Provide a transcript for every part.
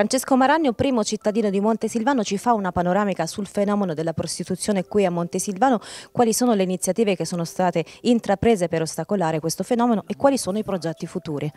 Francesco Maragno, primo cittadino di Montesilvano, ci fa una panoramica sul fenomeno della prostituzione qui a Montesilvano, quali sono le iniziative che sono state intraprese per ostacolare questo fenomeno e quali sono i progetti futuri?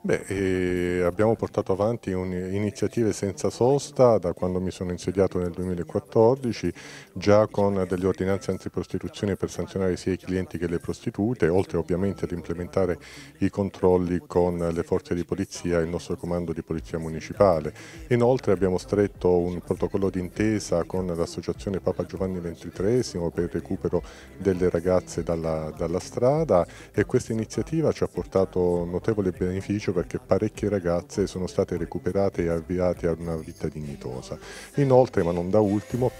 Beh, eh, abbiamo portato avanti iniziative senza sosta da quando mi sono insediato nel 2014, già con delle ordinanze antiprostituzione per sanzionare sia i clienti che le prostitute, oltre ovviamente ad implementare i controlli con le forze di polizia e il nostro comando di polizia municipale. Inoltre abbiamo stretto un protocollo d'intesa con l'associazione Papa Giovanni XXIII per il recupero delle ragazze dalla, dalla strada e questa iniziativa ci ha portato notevole beneficio perché parecchie ragazze sono state recuperate e avviate a una vita dignitosa. Inoltre, ma non da ultimo,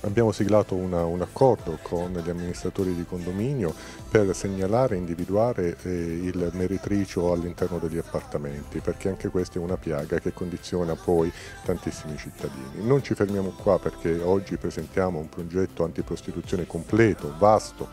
abbiamo siglato una, un accordo con gli amministratori di condominio per segnalare e individuare eh, il meretricio all'interno degli appartamenti perché anche questa è una piaga che condiziona poi tantissimi cittadini. Non ci fermiamo qua perché oggi presentiamo un progetto antiprostituzione completo, vasto,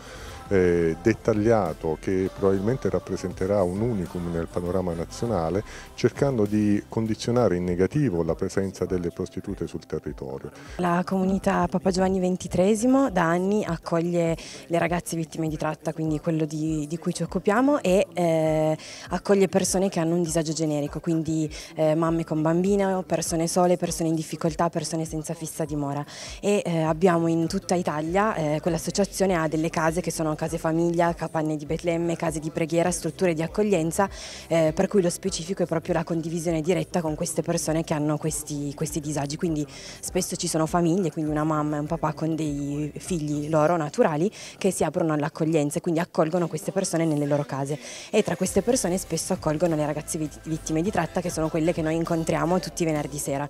eh, dettagliato che probabilmente rappresenterà un unicum nel panorama nazionale cercando di condizionare in negativo la presenza delle prostitute sul territorio. La comunità Papa Giovanni XXIII da anni accoglie le ragazze vittime di tratta, quindi quello di, di cui ci occupiamo e eh, accoglie persone che hanno un disagio generico, quindi eh, mamme con bambine, persone sole, persone in difficoltà, persone senza fissa dimora e eh, abbiamo in tutta Italia, eh, quell'associazione ha delle case che sono sono case famiglia, capanne di Betlemme, case di preghiera, strutture di accoglienza, eh, per cui lo specifico è proprio la condivisione diretta con queste persone che hanno questi, questi disagi, quindi spesso ci sono famiglie, quindi una mamma e un papà con dei figli loro naturali che si aprono all'accoglienza e quindi accolgono queste persone nelle loro case e tra queste persone spesso accolgono le ragazze vittime di tratta che sono quelle che noi incontriamo tutti i venerdì sera.